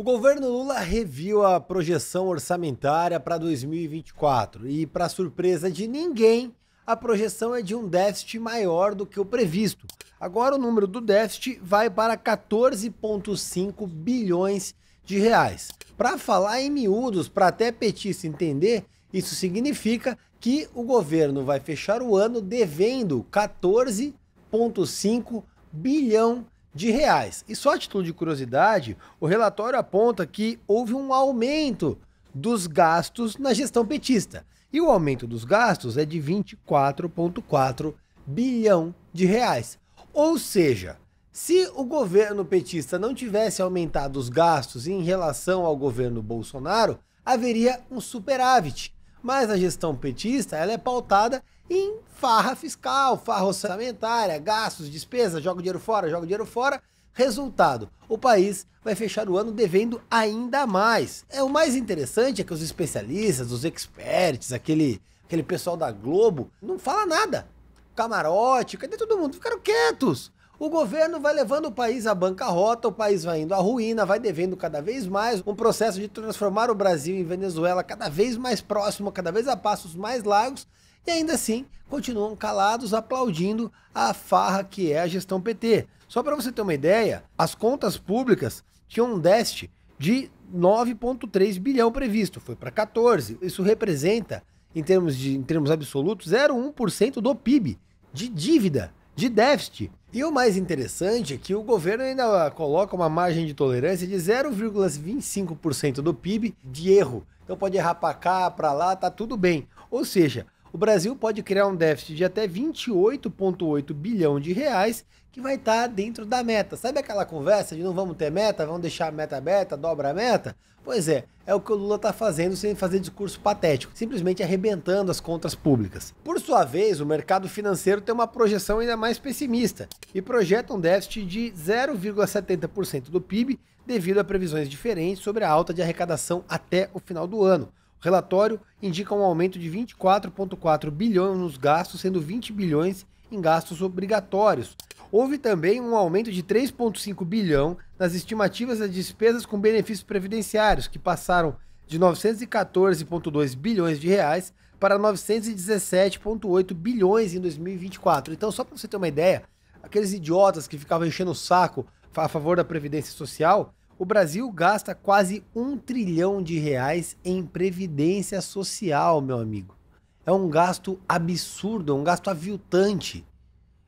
O governo Lula reviu a projeção orçamentária para 2024 e, para surpresa de ninguém, a projeção é de um déficit maior do que o previsto. Agora o número do déficit vai para 14,5 bilhões de reais. Para falar em miúdos, para até petista entender, isso significa que o governo vai fechar o ano devendo 14,5 bilhão de reais. E só a título de curiosidade, o relatório aponta que houve um aumento dos gastos na gestão petista. E o aumento dos gastos é de 24,4 bilhão de reais. Ou seja, se o governo petista não tivesse aumentado os gastos em relação ao governo Bolsonaro, haveria um superávit. Mas a gestão petista ela é pautada em farra fiscal, farra orçamentária, gastos, despesas, joga dinheiro fora, joga dinheiro fora. Resultado: o país vai fechar o ano devendo ainda mais. É o mais interessante é que os especialistas, os experts, aquele aquele pessoal da Globo não fala nada. Camarote, cadê todo mundo? Ficaram quietos. O governo vai levando o país à bancarrota, o país vai indo à ruína, vai devendo cada vez mais. Um processo de transformar o Brasil em Venezuela cada vez mais próximo, cada vez a passos mais largos. E ainda assim, continuam calados aplaudindo a farra que é a gestão PT. Só para você ter uma ideia, as contas públicas tinham um déficit de 9,3 bilhão previsto, foi para 14. Isso representa, em termos, de, em termos absolutos, 0,1% do PIB de dívida, de déficit. E o mais interessante é que o governo ainda coloca uma margem de tolerância de 0,25% do PIB de erro. Então pode errar para cá, para lá, tá tudo bem. Ou seja, o Brasil pode criar um déficit de até 28,8 bilhão de reais, que vai estar tá dentro da meta. Sabe aquela conversa de não vamos ter meta, vamos deixar a meta aberta, dobra a meta? Pois é, é o que o Lula está fazendo sem fazer discurso patético, simplesmente arrebentando as contas públicas. Por sua vez, o mercado financeiro tem uma projeção ainda mais pessimista e projeta um déficit de 0,70% do PIB devido a previsões diferentes sobre a alta de arrecadação até o final do ano. O relatório indica um aumento de 24,4 bilhões nos gastos, sendo 20 bilhões em gastos obrigatórios. Houve também um aumento de 3,5 bilhão nas estimativas das despesas com benefícios previdenciários, que passaram de 914,2 bilhões de reais para 917,8 bilhões em 2024. Então, só para você ter uma ideia, aqueles idiotas que ficavam enchendo o saco a favor da previdência social, o Brasil gasta quase um trilhão de reais em previdência social, meu amigo. É um gasto absurdo, é um gasto aviltante.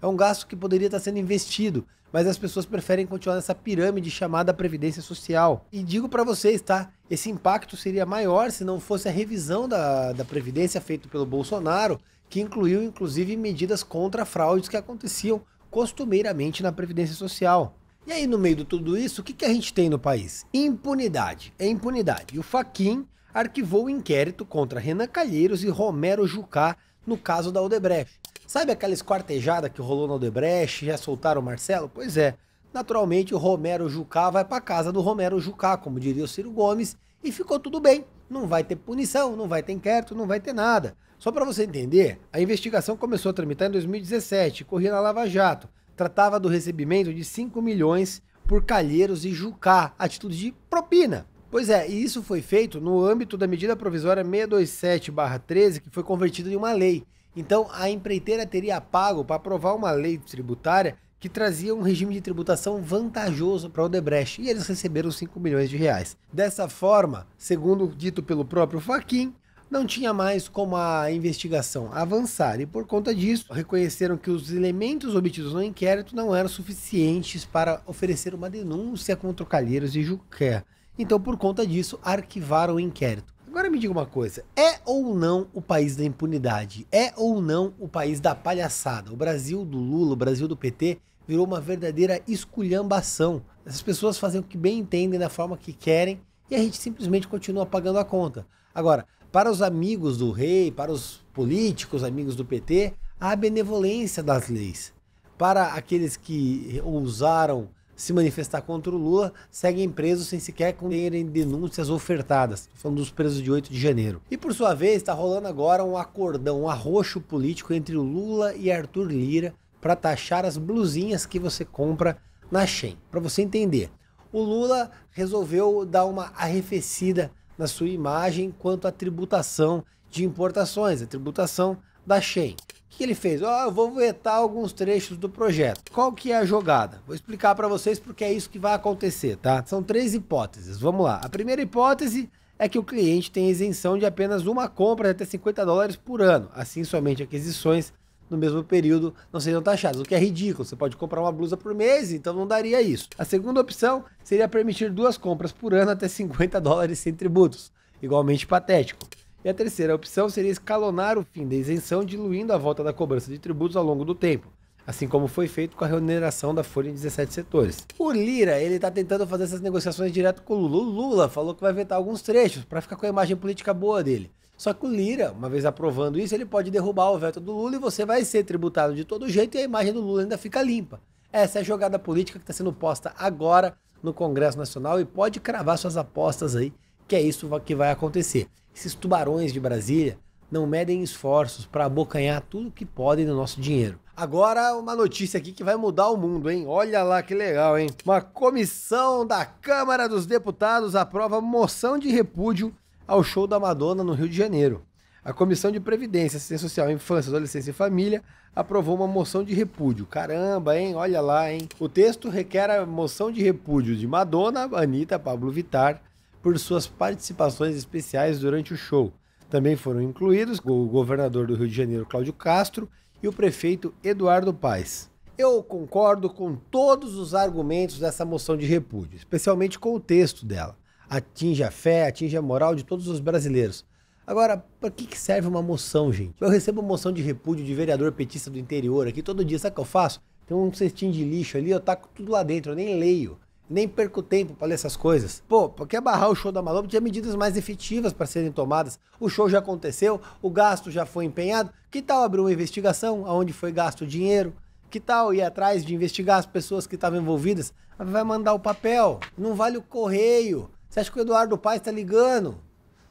É um gasto que poderia estar sendo investido, mas as pessoas preferem continuar nessa pirâmide chamada previdência social. E digo para vocês, tá? Esse impacto seria maior se não fosse a revisão da, da previdência feita pelo Bolsonaro, que incluiu inclusive medidas contra fraudes que aconteciam costumeiramente na previdência social. E aí, no meio de tudo isso, o que, que a gente tem no país? Impunidade. É impunidade. E o Faquin arquivou o inquérito contra Renan Calheiros e Romero Jucá no caso da Odebrecht. Sabe aquela esquartejada que rolou na Odebrecht, já soltaram o Marcelo? Pois é, naturalmente o Romero Jucá vai para casa do Romero Jucá, como diria o Ciro Gomes, e ficou tudo bem. Não vai ter punição, não vai ter inquérito, não vai ter nada. Só para você entender, a investigação começou a tramitar em 2017, corria na Lava Jato tratava do recebimento de 5 milhões por Calheiros e Jucá, atitude de propina. Pois é, e isso foi feito no âmbito da medida provisória 627-13, que foi convertida em uma lei. Então, a empreiteira teria pago para aprovar uma lei tributária que trazia um regime de tributação vantajoso para o Odebrecht e eles receberam 5 milhões de reais. Dessa forma, segundo dito pelo próprio Faquin, não tinha mais como a investigação avançar e, por conta disso, reconheceram que os elementos obtidos no inquérito não eram suficientes para oferecer uma denúncia contra o Calheiros e Juqué. Então, por conta disso, arquivaram o inquérito. Agora me diga uma coisa: é ou não o país da impunidade? É ou não o país da palhaçada? O Brasil do Lula, o Brasil do PT virou uma verdadeira esculhambação. Essas pessoas fazem o que bem entendem da forma que querem e a gente simplesmente continua pagando a conta. Agora, para os amigos do rei, para os políticos amigos do PT, há a benevolência das leis. Para aqueles que ousaram se manifestar contra o Lula, seguem presos sem sequer terem denúncias ofertadas. Estou falando dos presos de 8 de janeiro. E por sua vez, está rolando agora um acordão, um arroxo político entre o Lula e Arthur Lira para taxar as blusinhas que você compra na Shein. Para você entender, o Lula resolveu dar uma arrefecida na sua imagem quanto à tributação de importações, a tributação da Shein. O que ele fez? Oh, eu vou vetar alguns trechos do projeto. Qual que é a jogada? Vou explicar para vocês porque é isso que vai acontecer, tá? São três hipóteses, vamos lá. A primeira hipótese é que o cliente tem isenção de apenas uma compra de até 50 dólares por ano, assim somente aquisições no mesmo período não seriam taxados, o que é ridículo. Você pode comprar uma blusa por mês, então não daria isso. A segunda opção seria permitir duas compras por ano até 50 dólares sem tributos, igualmente patético. E a terceira opção seria escalonar o fim da isenção, diluindo a volta da cobrança de tributos ao longo do tempo, assim como foi feito com a remuneração da folha em 17 setores. O Lira, ele tá tentando fazer essas negociações direto com o Lula. O Lula falou que vai vetar alguns trechos para ficar com a imagem política boa dele. Só que o Lira, uma vez aprovando isso, ele pode derrubar o veto do Lula e você vai ser tributado de todo jeito e a imagem do Lula ainda fica limpa. Essa é a jogada política que está sendo posta agora no Congresso Nacional e pode cravar suas apostas aí, que é isso que vai acontecer. Esses tubarões de Brasília não medem esforços para abocanhar tudo que podem do nosso dinheiro. Agora, uma notícia aqui que vai mudar o mundo, hein? Olha lá que legal, hein? Uma comissão da Câmara dos Deputados aprova moção de repúdio ao show da Madonna no Rio de Janeiro. A Comissão de Previdência, Assistência Social, Infância, Adolescência e Família aprovou uma moção de repúdio. Caramba, hein? Olha lá, hein? O texto requer a moção de repúdio de Madonna, Anitta, Pablo Vitar por suas participações especiais durante o show. Também foram incluídos o governador do Rio de Janeiro, Cláudio Castro, e o prefeito Eduardo Paes. Eu concordo com todos os argumentos dessa moção de repúdio, especialmente com o texto dela atinge a fé, atinge a moral de todos os brasileiros. Agora, para que, serve uma moção, gente? Eu recebo uma moção de repúdio de vereador petista do interior aqui todo dia. Sabe o que eu faço? Tem um cestinho de lixo ali, eu taco tudo lá dentro, eu nem leio. Nem perco tempo para ler essas coisas. Pô, porque barrar o show da Maloma? Tinha medidas mais efetivas para serem tomadas. O show já aconteceu, o gasto já foi empenhado. Que tal abrir uma investigação aonde foi gasto o dinheiro? Que tal ir atrás de investigar as pessoas que estavam envolvidas? Vai mandar o papel. Não vale o correio. Você acha que o Eduardo Paes tá ligando?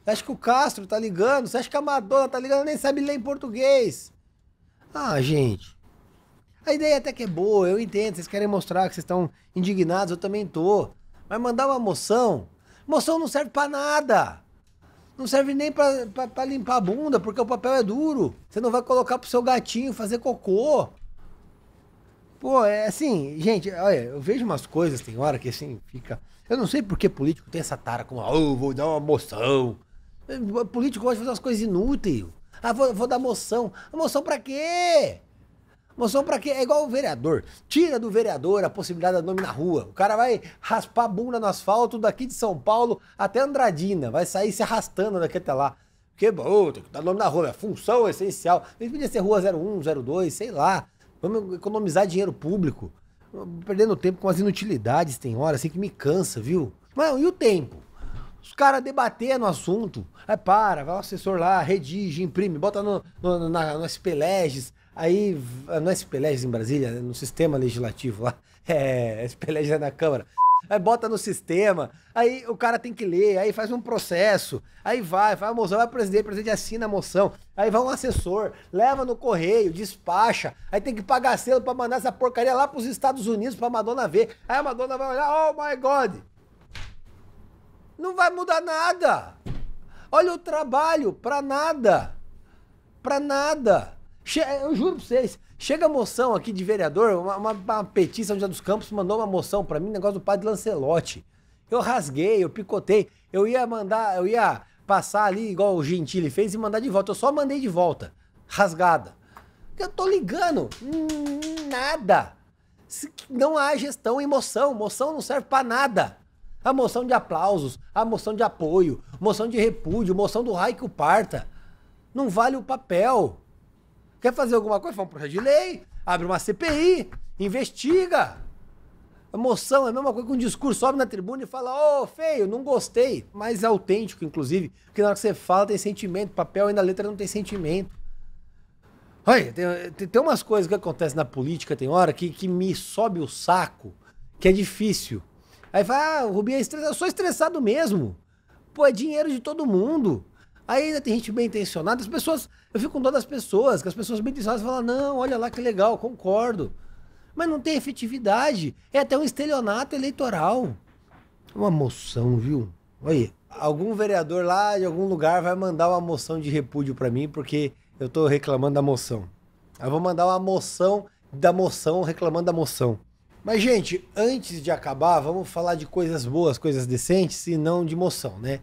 Você acha que o Castro tá ligando? Você acha que a Madonna tá ligando? Nem sabe ler em português. Ah, gente. A ideia até que é boa, eu entendo. Vocês querem mostrar que vocês estão indignados, eu também tô. Mas mandar uma moção? Moção não serve para nada. Não serve nem para limpar a bunda, porque o papel é duro. Você não vai colocar pro seu gatinho fazer cocô. Pô, é assim, gente, olha, eu vejo umas coisas, tem hora que assim, fica. Eu não sei por que político tem essa tara com, oh, ah, vou dar uma moção. Eh, político gosta de fazer umas coisas inúteis. Ah, vou, vou dar moção. moção pra quê? Moção pra quê? É igual o vereador. Tira do vereador a possibilidade de nome na rua. O cara vai raspar a bunda no asfalto daqui de São Paulo até Andradina. Vai sair se arrastando daqui até lá. Porque, bom, tem que dar nome na rua. É função essencial. Ele podia ser rua 01, 02, sei lá. Vamos economizar dinheiro público. Perdendo tempo com as inutilidades, tem hora assim que me cansa, viu? mas e o tempo? Os caras debatendo o assunto. É, para, vai o assessor lá, redige, imprime, bota no, no, na, no SPLEGES. Aí, no é SPLEGES em Brasília, é no sistema legislativo lá. É, SPLEGES é na Câmara aí bota no sistema, aí o cara tem que ler, aí faz um processo, aí vai, vai a moção, vai o presidente, o presidente assina a moção, aí vai um assessor, leva no correio, despacha, aí tem que pagar selo pra mandar essa porcaria lá pros Estados Unidos pra Madonna ver. Aí a Madonna vai olhar, oh my god! Não vai mudar nada! Olha o trabalho, pra nada! Pra nada! Eu juro pra vocês, Chega a moção aqui de vereador, uma, uma, uma petição de dos Campos mandou uma moção para mim, negócio do padre Lancelotti. Eu rasguei, eu picotei. Eu ia mandar, eu ia passar ali igual o Gentili fez e mandar de volta. Eu só mandei de volta, rasgada. Eu tô ligando, hum, nada. Não há gestão em moção, moção não serve para nada. A moção de aplausos, a moção de apoio, moção de repúdio, moção do raio que o parta. Não vale o papel. Quer fazer alguma coisa? Fala um projeto de lei, abre uma CPI, investiga. A moção é a mesma coisa que um discurso sobe na tribuna e fala: Ô, oh, feio, não gostei. Mas é autêntico, inclusive, porque na hora que você fala tem sentimento, papel e na letra não tem sentimento. Olha, tem, tem umas coisas que acontecem na política, tem hora, que, que me sobe o saco, que é difícil. Aí fala, ah, Rubinho é estressado. Eu sou estressado mesmo. Pô, é dinheiro de todo mundo. Aí ainda tem gente bem intencionada, as pessoas. Eu fico com dó das pessoas, que as pessoas bem intencionadas falam, não, olha lá que legal, concordo. Mas não tem efetividade. É até um estelionato eleitoral. Uma moção, viu? Olha Algum vereador lá de algum lugar vai mandar uma moção de repúdio para mim, porque eu tô reclamando da moção. Aí vou mandar uma moção da moção reclamando da moção. Mas, gente, antes de acabar, vamos falar de coisas boas, coisas decentes e não de moção, né?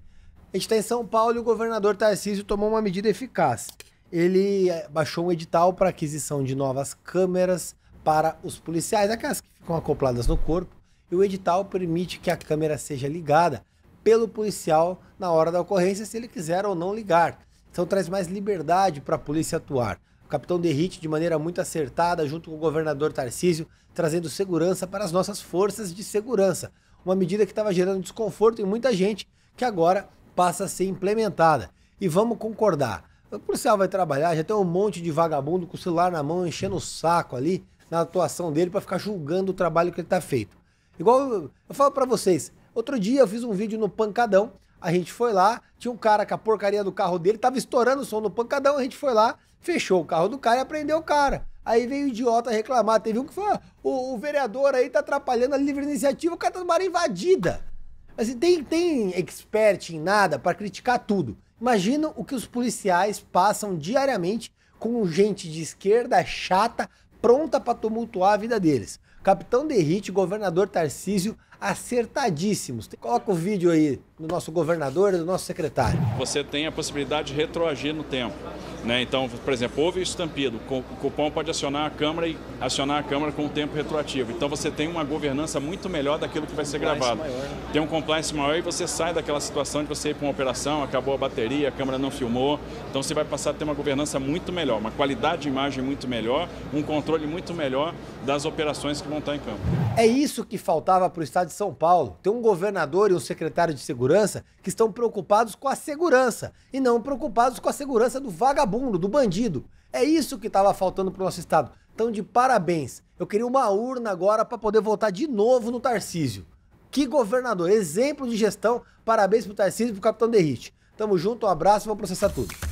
A gente está em São Paulo e o governador Tarcísio tomou uma medida eficaz. Ele eh, baixou um edital para aquisição de novas câmeras para os policiais, aquelas que ficam acopladas no corpo, e o edital permite que a câmera seja ligada pelo policial na hora da ocorrência, se ele quiser ou não ligar. Então traz mais liberdade para a polícia atuar. O capitão Derrite, de maneira muito acertada, junto com o governador Tarcísio, trazendo segurança para as nossas forças de segurança. Uma medida que estava gerando desconforto em muita gente, que agora passa a ser implementada. E vamos concordar. O policial vai trabalhar, já tem um monte de vagabundo com o celular na mão, enchendo o saco ali na atuação dele para ficar julgando o trabalho que ele está feito. Igual eu, eu falo para vocês, outro dia eu fiz um vídeo no Pancadão, a gente foi lá, tinha um cara com a porcaria do carro dele, estava estourando o som no Pancadão, a gente foi lá, fechou o carro do cara e aprendeu o cara. Aí veio o idiota reclamar, teve um que falou, ah, o, o vereador aí tá atrapalhando a livre iniciativa, o cara tá numa área invadida. Mas assim, tem, tem expert em nada para criticar tudo. Imagina o que os policiais passam diariamente com gente de esquerda chata pronta para tumultuar a vida deles. Capitão Derrite, governador Tarcísio, acertadíssimos. Coloca o vídeo aí do nosso governador e do nosso secretário. Você tem a possibilidade de retroagir no tempo. Né? Então, por exemplo, houve estampido, o cupom pode acionar a câmera e acionar a câmera com o tempo retroativo. Então você tem uma governança muito melhor daquilo que vai ser gravado. Maior, né? Tem um compliance maior e você sai daquela situação de você ir para uma operação, acabou a bateria, a câmera não filmou. Então você vai passar a ter uma governança muito melhor, uma qualidade de imagem muito melhor, um controle muito melhor das operações que vão estar em campo. É isso que faltava para o Estado de São Paulo. Tem um governador e um secretário de segurança que estão preocupados com a segurança e não preocupados com a segurança do vagabundo vagabundo, do bandido. É isso que estava faltando para o nosso Estado. Então, de parabéns. Eu queria uma urna agora para poder votar de novo no Tarcísio. Que governador, exemplo de gestão. Parabéns para o Tarcísio e para o Capitão Derrite. Tamo junto, um abraço e vou processar tudo.